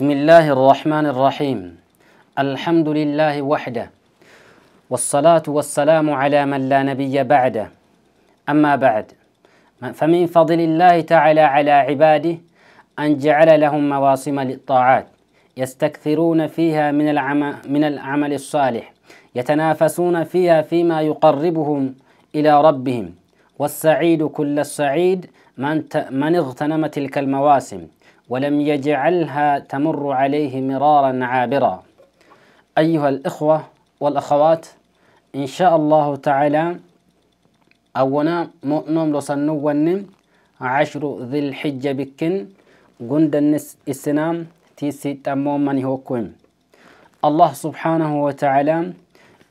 بسم الله الرحمن الرحيم الحمد لله وحده والصلاة والسلام على من لا نبي بعده أما بعد فمن فضل الله تعالى على عباده أن جعل لهم مواسم للطاعات يستكثرون فيها من, العمل, من العمل الصالح يتنافسون فيها فيما يقربهم إلى ربهم والسعيد كل السعيد من, من اغتنم تلك المواسم ولم يجعلها تمر عليه مرارا عابرا أيها الإخوة والأخوات إن شاء الله تعالى أونا مؤنم لصنو ونم عشر ذي الحجة بكن قند السنام تيسي تمو من هوكوين الله سبحانه وتعالى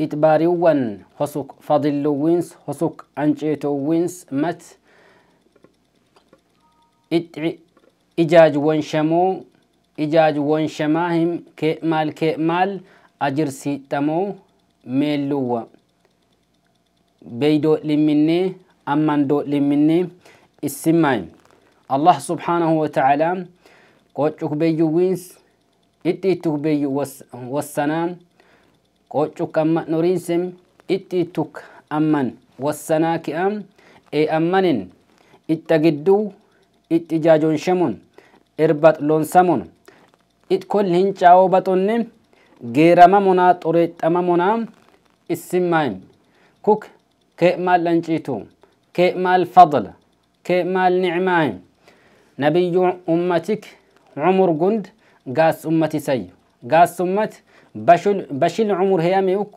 إتباريوان هسوك فضلوينس هسوك وينس مت إتعي إجاج ونشمو إجاج ونشماهم كمال كمال أجر سيتمو ميلوا بيدو لمني أمان دو لمني السمين الله سبحانه وتعالى قوتك بيجو وينس إتيتك بيجو والسنان قوتك أما نورينسم إتيتك أمان والسناك أم إي أمن إتجدو إتجاج شمون irbaxloonsamuun kun hincaa'oo baxunni geerama monaa xureexxama monaa issimmaayim kuk kee maal dhanciitu kee maal fadla kee maal nicmaayim nabiyyu ummatik cumur gund gaasummatisay gaasummat bashil cumur heyami uk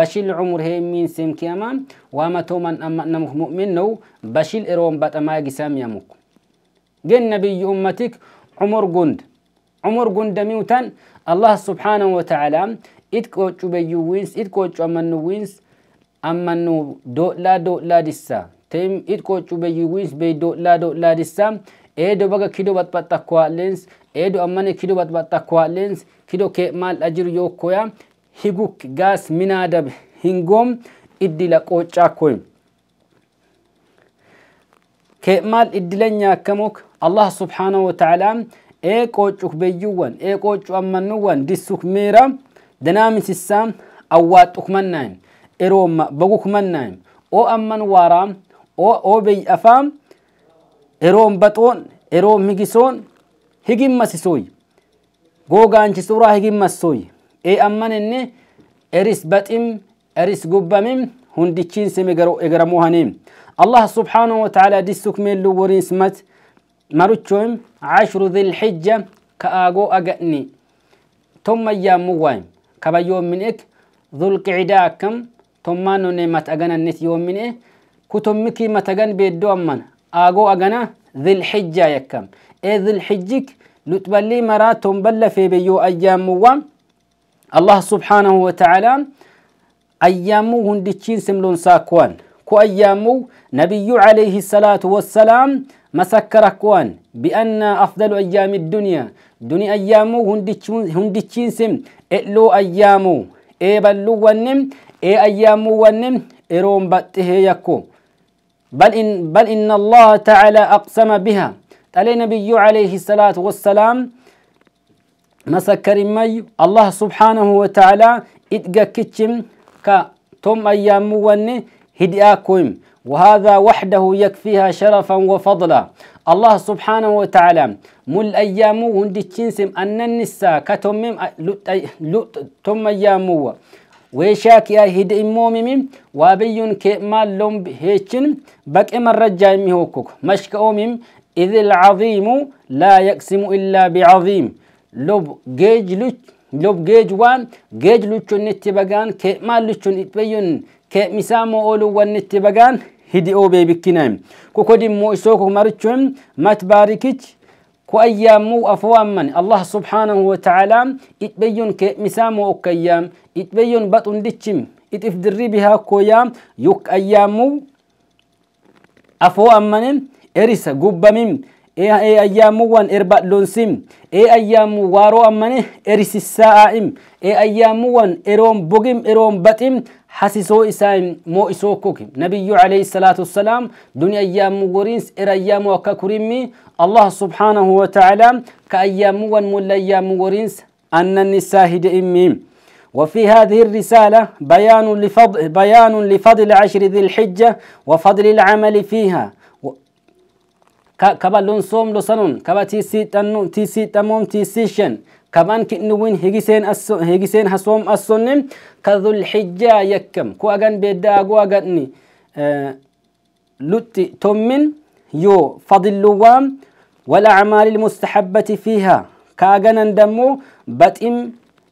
bashil cumur heymiin simkiyama waamatoman namuk mu'min nou bashil eroon baxamaa gisaamiyamuk gen nabiyyu ummatik ዑመር ጎንድ ዑመር ጎንደሚውታን አላህ ስብሓንሁ ወተዓላ ኢት ቆጩ በዩ ዊንስ ኢት ቆጩ አመኑ ዊንስ አመኑ ዶላ ዶላ ዲሳ ተም ኢት ቆጩ በዩ ዊንስ በይ ዶላ ዶላ ዲሳ ኤዶ በገ ኪዶ በጥበጣ ኳሌንስ ኤዶ አመነ ኪዶ በጥበጣ ኳሌንስ ኪዶ ኬማል አጅር ዮኮያ ሂጉክ ጋስ ሚናደብ ሂንጎም ኢድላ ቆጫ ኮይም ke'maal iddilan nyaakkamuuk allah subhaanahu wata'aalaa ee beyyuwwan eeqooccu ammannuwwan dissuk miira danaamisissaa awwaaxuk mannaa'im eroomma baguk mannaa'im oo amman waaraam oo bey afaam eroom baxoon eroom higisoon higimmasisooy googaanchisuuraa higimmassoy ee amman inni eris baxim eris gubbamim hundichiinse egaramoo hanee allah subhaanahu wataala dissuk meellu woriin smat maruchoim cashru dhilxija ka aagoo aga'ni tommayyaamu waayim kaba yoomin ek dhulqicdaa akkam tommaanone mat aganannet yoomin e kutommikii mat agan beeddoo amman aagoo agana dhilxijaa yakkam ee dhilxijik luxballii maraa tomballa feebe yoo ayyaamu waa allah subhaanahu wataala أيامو هندتشين سملون ساكوان كو أيامو نبي عليه الصلاة والسلام مسكر كوان بأن أفضل أيام الدنيا دنيا أيامو هندتشين سم إلو أيامو إي بلو ونم إي أيامو ونم إروم باته يكو بل إن, بل إن الله تعالى أقسم بها تالي نبي عليه الصلاة والسلام مسكر مي الله سبحانه وتعالى إتقا كتشم توم أيام وني هدئاكم وهذا وحده يكفيها شرفا وفضلا الله سبحانه وتعالى مل أيامو هندي تشنسم أن النساء كتمم لط تم أيامو ويشاك يا هد إمومم وابي كما لوم هيتشن بك إما الرجاء مهوكك مشك أومم إذ العظيم لا يقسم إلا بعظيم لوب جيج لت لوب جيج وان جيج لوتشون نتبغان كمال لوتشون اتبين كمسامو اولو وان نتبغان هدي او بي بكنام كوكودي مو اسوكو مرچون مات باركيج كو ايامو افوام من الله سبحانه وتعالى اتبين كمسامو اوكيام اتبين بطن ديتشم اتفدري بها كويام يوك ايامو افوام من ارسا قبمم ee ayyaamu wan erbadhonsim ee ayyaamu waaroo ammane erisisaa'aa'im ee ayyaamu wan eroon bogim eroon baxim حسسو إسائم مو إسو كوكي نبي عليه الصلاة والسلام دنيا أيام ورينس إر أيام وكاكرمي الله سبحانه وتعالى كأيام ون مول أيام ورينس أن النساء هدئميم وفي هذه الرسالة بيان لفضل, بيان لفضل عشر ذي الحجة وفضل العمل فيها كابالون صوم لصالون كابا تي سي تنو تي سي تموم تي سي شن كابان كنوين هيجيسين اسو هيجيسين هاصوم اسونن كذو الحجا يكم كو اغان بيدا اغو اغاتني آه لوتي تومن يو فضل ولا والاعمال المستحبه فيها كاغان دمو باتيم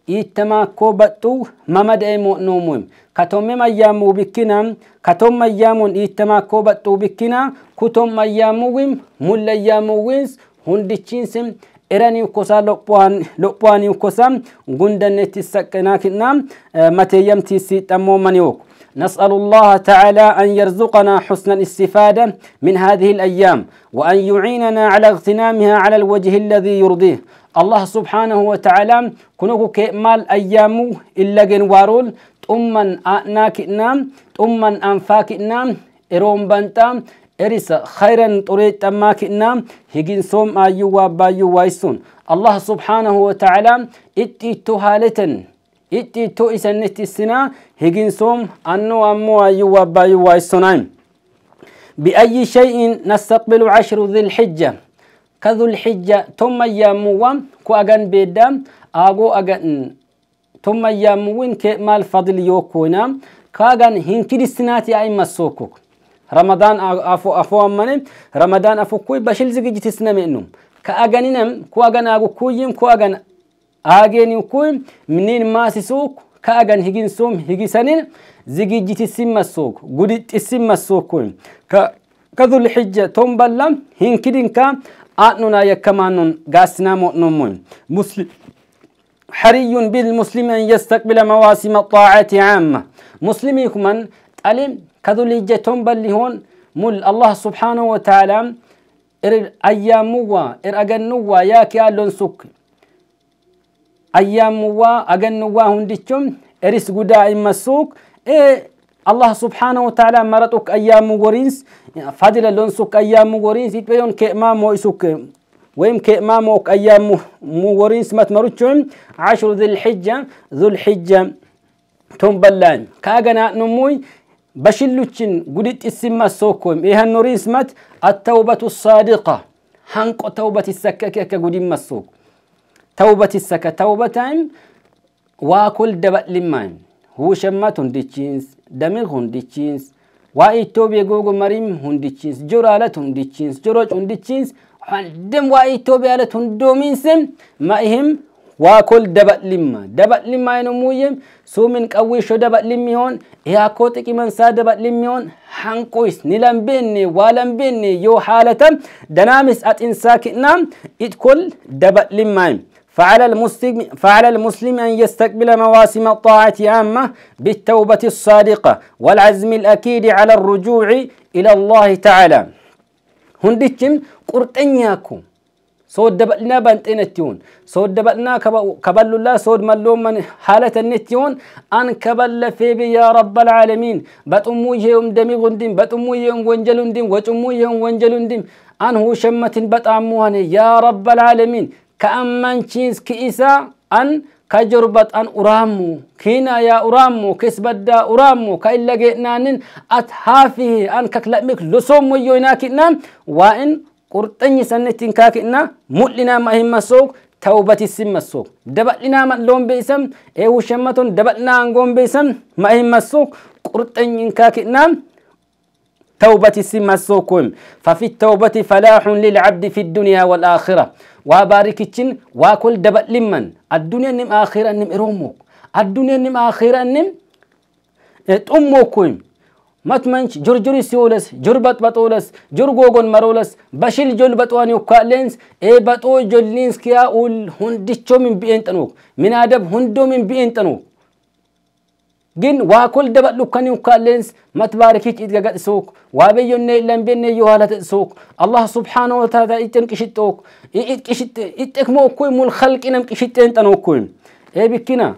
ittama ko baxxu mama da'e noomum katomme mayyaamu bikkinam katom mayyaamun ittama ko baxxu bikkina kutom mayyaamuwim mullayyamuwins hundichiinsim eraniw kosa lophoaniw kosa gundannetti saqqinaa kinna mateeyyamtiisi xammoomaniwok نسأل الله تعالى أن يرزقنا حسن الاستفادة من هذه الأيام وأن يعيننا على اغتنامها على الوجه الذي يرضيه الله سبحانه وتعالى كنوك كمال أيام إلا جنوارول تؤمن أناكنا تؤمن أنفاكنا إروم بنتا إرس خيرا طريت أماكنا هجين سوم أيوا بايو وايسون الله سبحانه وتعالى إتي تهالتن icciittoo isanittisinaa higinsoom anno ammoo ayyuwa abbaayuwa issonaim بأي شيء نستقبل عشر ذي الحجة كذو الحجة ثم ياموان كو أغن بيدام آغو أغن ثم ياموين كمال فضل يوكونا كاغن هنكي السنات أي مسوكوك رمضان أفو أفو أمني رمضان أفو كوي بشل زيجي تسنمي إنهم كأغنينم كو أغن آغو كويم كو أغن منين aageen kun minniin maasisuuk kaagan higin sum higisanin سوق gudixissimmassuuk kun كذو الحجة توم بلا هين كدين كام آتنا كمان قاسنا مؤنمون مسلم حري بالمسلم أن يستقبل مواسم الطاعة عامة مسلميكم من ألم كذو الحجة توم هون مل الله سبحانه وتعالى إر أياموا إر أجنوا يا لون سكر ayyaammuwaa agannuwaa hundichum eris gudaa immassuuk e الله سبحانه وتعالى مرتك أيام ورينس فضل لونسك أيام ورينس يتبين كإمام ويسك ويم كإمام وك أيام ورينس متمرتشون عشر ذي الحجة ذو الحجة تنبلان كاغنا نموي بشلوتشن قدت اسمى سوكوم إيها النورينس مت التوبة الصادقة هنق توبة السككة كقدم السوق ተውበትሰከ ተውበታን waa kul dabal'immaan huushammat hundichiins damin hundichiins waa ittoo beegogo marim hundichiins joraalat hundichiins joroc hundichiins handem waa ittoo bealat hundoomiinse ma ihim waa kul dabal'imma dabal'immaa yenomuuyyem suumin qawwiisho dabal'immi hoon ihaakoo xiqimansaa dabal'immi hoon hanqois ni lambeenne waa lambeenne yoo haalatam danaamis axinsaa ki'naam it kul dabal'immaayim فعلى المسلم فعلى المسلم أن يستقبل مواسم الطاعة عامة بالتوبة الصادقة والعزم الأكيد على الرجوع إلى الله تعالى هندكم قرطنياكو سود دبلنا بنتينتيون سود دبلنا كبل الله سود ملوم من حالة النتيون أن كبل في بي يا رب العالمين بتأمو يوم دمي غندم بتأمو يوم غنجلوندم دم وتأمو يوم غنجلوندم دم أن هو شمة بتأموهن يا رب العالمين كأمن شينس كيسا أن كجربت أن أرامو كينا يا أرامو كسبدا أرامو كإلا جئنان أتحافيه أن ككلمك لسوم ويوناكنا وإن قرطني سنتين كاكنا مؤلنا ما هم سوق توبة السم السوق دبلنا ما لون بيسم إيه وشمة دبلنا عنقوم بيسم ما هم السوق قرطني كاكنا توبة السم السوق ففي التوبة فلاح للعبد في الدنيا والآخرة waa baarikichin waa kol dabal'imman addunyaannim aakhirannim iroomook addunyaannim aakhirannim xummookkoyim matmanch jor jori siwoles jor baxbaxooles jor gogon maroles bashil jol baxuan yokkaaleens e baxoo jolliinskiyaa ul hundichomin bi'een xanook minaadab hundomin bi'een xanook جن وكل دبل لكان يكالنس ما تباركيك إذا وابي يني لم بيني يوالة سوق الله سبحانه وتعالى إتن كشتوك إتكشت مو كوي مول خلق إنم كشتين تنوكوين إيه بكنا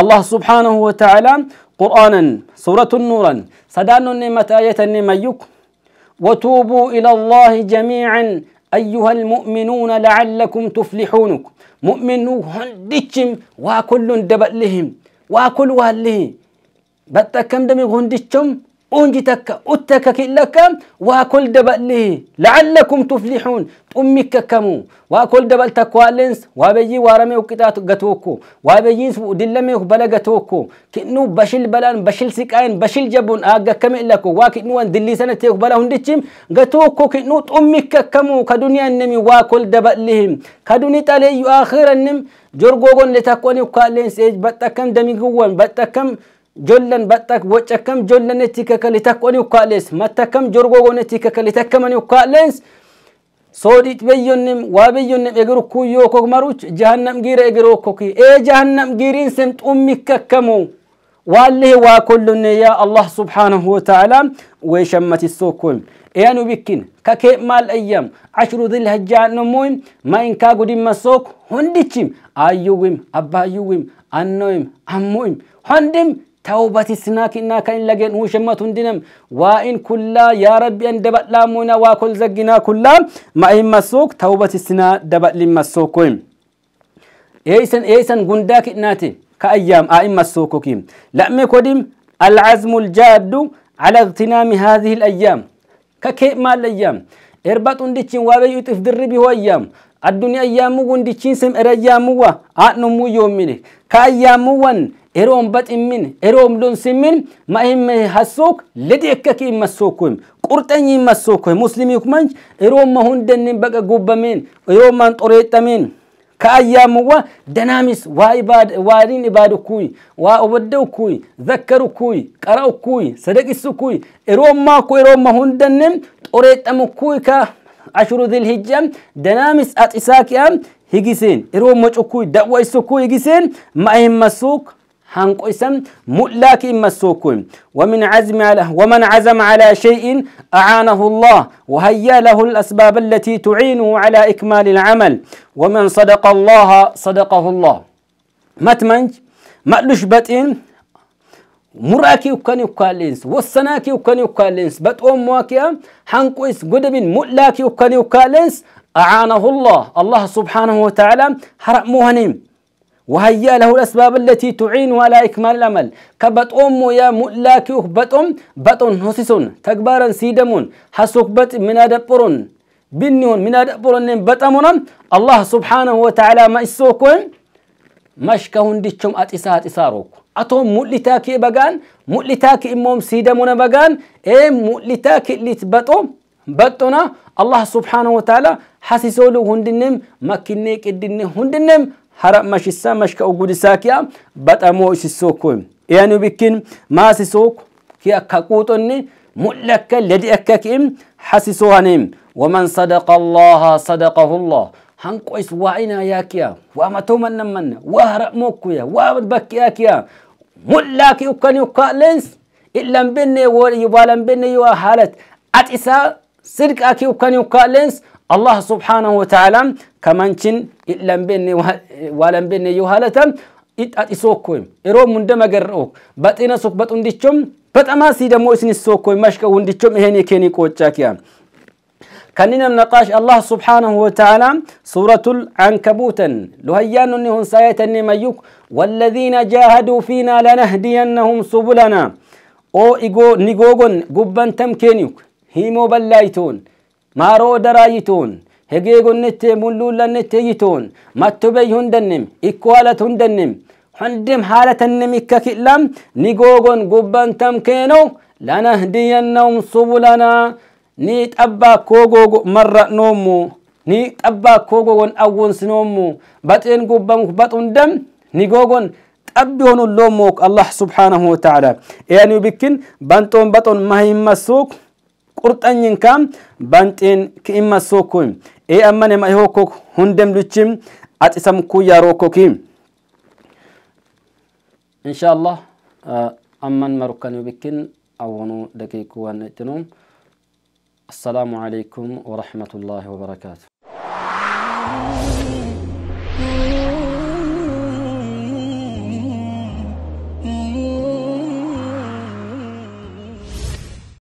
الله سبحانه وتعالى قرآنا سورة نورا صدان نعمة آية يك وتوبوا إلى الله جميعا أيها المؤمنون لعلكم تفلحونك مؤمنون هندتشم وكل دبل لهم ዋኩል ዋልሂ በጠከም ደሜ ጎንድቾም onji takka ut takka killakka waa kol daballee la'allakum tuflixuun xummi kakkamu waa kol dabal takka waaleens waa bayyi waarame uqixaa gatookko waa bayyiis dillame bala gatookko kinnu bashil balaan bashil siqaayin bashil jabun aagakkame illakko waa kinnuwan dilliisana teeku bala hundichim gatookko kinnu xummi kakkamu kaduniyaan nemi waa kol daballihim kaduni xaleeyyu aakhirannim jorgoogon letakkoani ukkaalleens eej baxxakkam damigiwwan baxxakkam jollan baxxak wacakkam jollanetti kakalitaqoni ukkaalees mattakkam jorgogonetti kakalitakkamani ukkaalleens soodhiit beyyonnem waa beyyonnem egeru kuyyoo kok maruch jahannam giira egeroo koki ee jahannam giiriin sem xummikakkamu والله واكلن يا الله سبحانه وتعالى ويشمت السوكم يا نبكين ككي مال ايام عشر ذي الهجة نمويم ما ان كاغو دي مسوك هنديتشيم ايويم ابايويم انويم امويم هندم توبتي سناك إنا كان لجن هو شمة دنم وإن كلا يا ربي أن دبت لامونا وكل زجنا كلا ما إن مسوك توبتي سنا دبت لما السوكوين إيسن إيسن قنداك إناتي كأيام أئمة السوكوكيم لأمي كوديم العزم الجاد على اغتنام هذه الأيام ككيب ما الأيام إربط اندتشين وابي يتف دربي أيام الدنيا أيامو اندتشين سم إر أيامو أعنمو يوميني كأيامو eroon baaximmin eroom doonsimmin ma'e himmahan suuq ledeekakiin masuukun qurxanyin masuukun musliimiik manchi eroom mahundanne baqa gubamin eroom man xurreettamin ka'ayyaa muwa danaamis waa ibaadu waadiniin ibaadu kuuyi waa oboddee kuuyi zakkaruu kuuyi qara ukkuu yi sadaqii suukkuyi eroom maku eroom mahundanne xurreettamu kuuyi ka'a danaamis atiisaakiyam hiiggiseen eroom macuukkuyi dabwaan isu kuuyi hiiggiseen ma'e هنك اسم مؤلاك إما السوكون ومن عزم على ومن عزم على شيء أعانه الله وهيا له الأسباب التي تعينه على إكمال العمل ومن صدق الله صدقه الله متمنج مألوش بطين مراكي وكان يقال لنس وصناكي وكان يقال لنس بات أم مواكيا حنقويس قدبين مؤلاكي وكان يقال لنس أعانه الله الله سبحانه وتعالى حرق موهنين وهيا له الأسباب التي تعين على إكمال الأمل كبت أم يا أخبت أم بطن هسيسون تكبارا سيدمون حسوك بت من أدبرون بنيون من أدبرون بتأمون الله سبحانه وتعالى ما إسوكون مشكهون ديتشم أتسا أتساروك أتوم مؤلتاكي بغان مؤلتاكي إمم سيدمون بغان إيه مؤلتاكي اللي تبطو بتنا الله سبحانه وتعالى حسسولو هندنم مكينيك الدنم هندنم حرق مش سا مش كأوجود ساكيا بتأمو إيش سوكو يعني بكين ما سوك كي أكاكوتني ملك الذي أكاكيم حسسوها نيم ومن صدق الله صدقه الله هنكويس وعينا ياكيا واما تومن من وهرق موكويا وابد ياكيا ملاكي وكان يقالنس إلا بيني ويبالن بيني وحالت أتسا صدق أكي وكان يقالنس الله سبحانه وتعالى كمانشين إلّا بيني ولا بيني يهالتم إتأتسوكويم إروم من دم جرّوك بتنا سك بتنديشم بتأما سيدا موسين السوكويم مشك ونديشم هني كني كوتشاكيا كننا نقاش الله سبحانه وتعالى سورة العنكبوت لهيان نهن سايتن ميوك والذين جاهدوا فينا لنهدينهم سبلنا أو إيجو نيجوجون جبان تمكينيوك هيمو بلايتون maaroo daraa yituun hegee gonnettee mulluullannette yituun mattubey hundannim ikkoolat hundannim hundim haala tannim ikka ki'lam ni googon lana keeno lanahdiyannahum subulana ni tabbaa kogogo marra marra'noommu ni xabbaa kogogon googon awwonsinoommu baxeen gubbanuk baxundam ni gogon xabbi honulloommook allah subhaanahu wa ta'ala eaniyubikkin banxoon baxon mahimmassuuk qurxanyiinka banteen ki'imma sookoy ee ammane ma'e hokkok hundemduchi axisamkuu yaarokkoki allah amman marukkanii bikkin awwanuu daqiiquu waan ittinuun assalaamu alaikum warahmatullaahi wabarakaatu